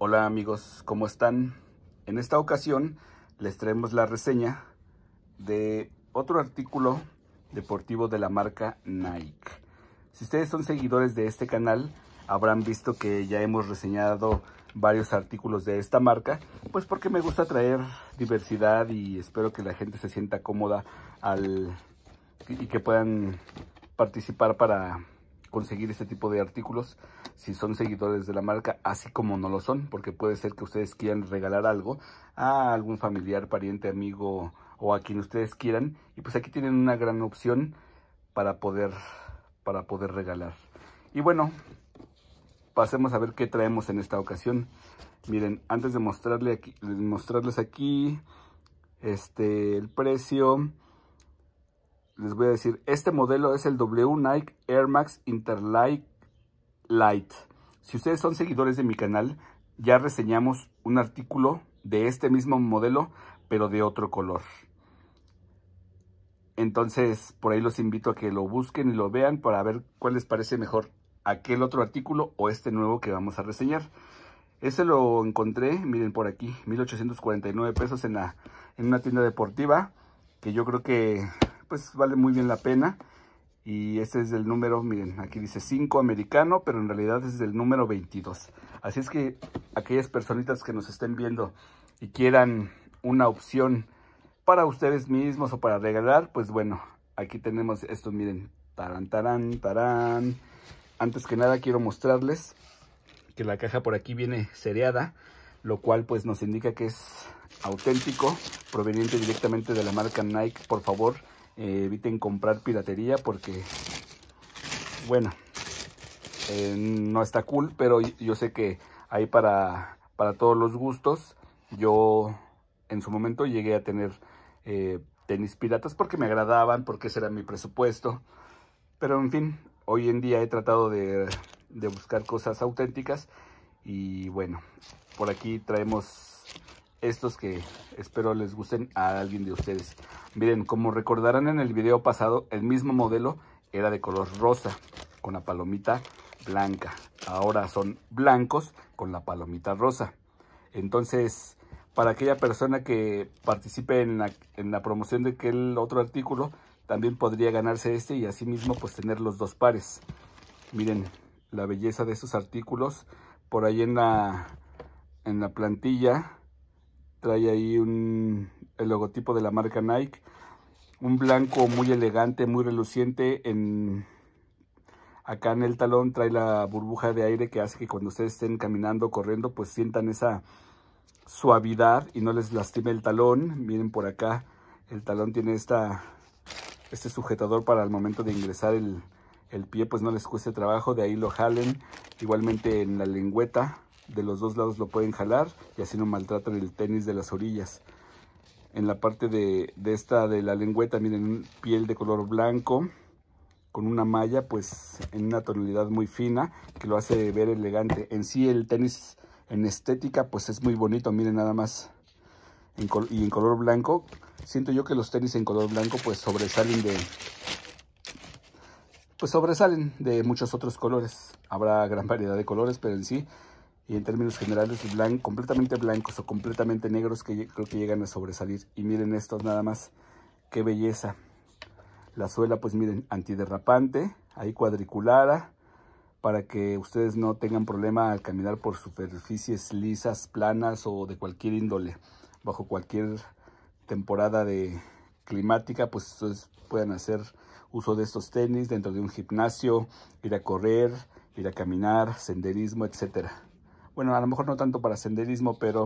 Hola amigos, ¿cómo están? En esta ocasión les traemos la reseña de otro artículo deportivo de la marca Nike. Si ustedes son seguidores de este canal, habrán visto que ya hemos reseñado varios artículos de esta marca, pues porque me gusta traer diversidad y espero que la gente se sienta cómoda y que puedan participar para conseguir este tipo de artículos si son seguidores de la marca, así como no lo son, porque puede ser que ustedes quieran regalar algo a algún familiar, pariente, amigo o a quien ustedes quieran. Y pues aquí tienen una gran opción para poder, para poder regalar. Y bueno, pasemos a ver qué traemos en esta ocasión. Miren, antes de mostrarle aquí, mostrarles aquí este, el precio, les voy a decir, este modelo es el W Nike Air Max Interlake Light. Si ustedes son seguidores de mi canal, ya reseñamos un artículo de este mismo modelo, pero de otro color. Entonces, por ahí los invito a que lo busquen y lo vean para ver cuál les parece mejor, aquel otro artículo o este nuevo que vamos a reseñar. Ese lo encontré, miren por aquí, 1849 pesos en, la, en una tienda deportiva, que yo creo que pues vale muy bien la pena. Y este es el número, miren, aquí dice 5 americano, pero en realidad es el número 22. Así es que aquellas personitas que nos estén viendo y quieran una opción para ustedes mismos o para regalar, pues bueno, aquí tenemos esto, miren, tarán, tarán, tarán. Antes que nada quiero mostrarles que la caja por aquí viene seriada, lo cual pues nos indica que es auténtico, proveniente directamente de la marca Nike, por favor, eh, eviten comprar piratería porque, bueno, eh, no está cool, pero yo sé que hay para, para todos los gustos. Yo en su momento llegué a tener eh, tenis piratas porque me agradaban, porque ese era mi presupuesto. Pero en fin, hoy en día he tratado de buscar cosas auténticas y bueno, por aquí traemos estos que espero les gusten a alguien de ustedes. Miren, como recordarán en el video pasado, el mismo modelo era de color rosa con la palomita blanca. Ahora son blancos con la palomita rosa. Entonces, para aquella persona que participe en la, promoción de aquel otro artículo, también podría ganarse este y asimismo pues tener los dos pares. Miren la belleza de estos artículos. Por ahí en en la plantilla trae ahí un, el logotipo de la marca Nike. Un blanco muy elegante, muy reluciente. En, acá en el talón trae la burbuja de aire que hace que cuando ustedes estén caminando, corriendo, pues sientan esa suavidad y no les lastime el talón. Miren por acá, el talón tiene esta, este sujetador para el momento de ingresar el, el pie, pues no les cueste trabajo. De ahí lo jalen. Igualmente en la lengüeta de los dos lados lo pueden jalar y así no maltratan el tenis de las orillas. En la parte de, esta de la lengüeta, miren, piel de color blanco con una malla pues en una tonalidad muy fina que lo hace ver elegante. En sí el tenis en estética pues es muy bonito, miren nada más. y en color blanco, siento yo que los tenis en color blanco pues sobresalen de, pues sobresalen de muchos otros colores. Habrá gran variedad de colores, pero en sí y en términos generales completamente blancos o completamente negros que creo que llegan a sobresalir. Y miren estos nada más, qué belleza. La suela, pues miren, antiderrapante, ahí cuadriculada, para que ustedes no tengan problema al caminar por superficies lisas, planas o de cualquier índole, bajo cualquier temporada de climática, pues ustedes puedan hacer uso de estos tenis dentro de un gimnasio, ir a correr, ir a caminar, senderismo, etcétera. Bueno, a lo mejor no tanto para senderismo, pero,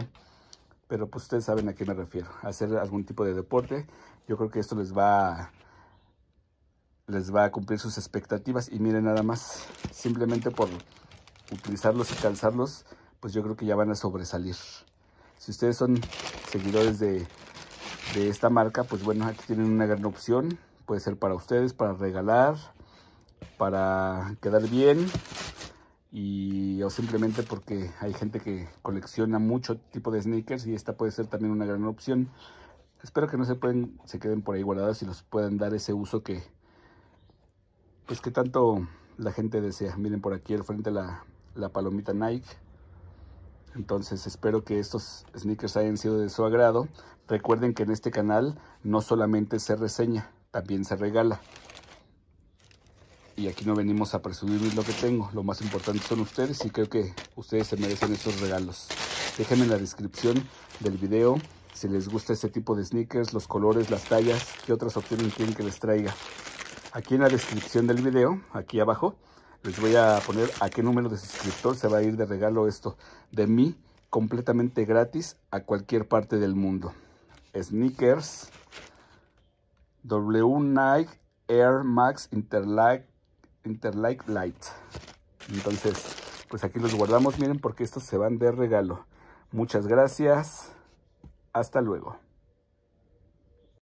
pero pues ustedes saben a qué me refiero. Hacer algún tipo de deporte. Yo creo que esto les va a, les va a cumplir sus expectativas. Y miren nada más, simplemente por utilizarlos y calzarlos, pues yo creo que ya van a sobresalir. Si ustedes son seguidores de, de esta marca, pues bueno, aquí tienen una gran opción. Puede ser para ustedes, para regalar, para quedar bien y o simplemente porque hay gente que colecciona mucho tipo de sneakers y esta puede ser también una gran opción. Espero que no se pueden, se queden por ahí guardadas y los puedan dar ese uso que pues que tanto la gente desea. Miren por aquí al frente la, la palomita Nike. Entonces espero que estos sneakers hayan sido de su agrado. Recuerden que en este canal no solamente se reseña, también se regala y aquí no venimos a presumir lo que tengo. Lo más importante son ustedes y creo que ustedes se merecen esos regalos. Déjenme en la descripción del video si les gusta este tipo de sneakers, los colores, las tallas, qué otras opciones quieren que les traiga. Aquí en la descripción del video, aquí abajo, les voy a poner a qué número de suscriptor se va a ir de regalo esto de mí completamente gratis a cualquier parte del mundo. Sneakers, W Nike Air Max Interlag Interlight Light. Entonces, pues aquí los guardamos. Miren porque estos se van de regalo. Muchas gracias. Hasta luego.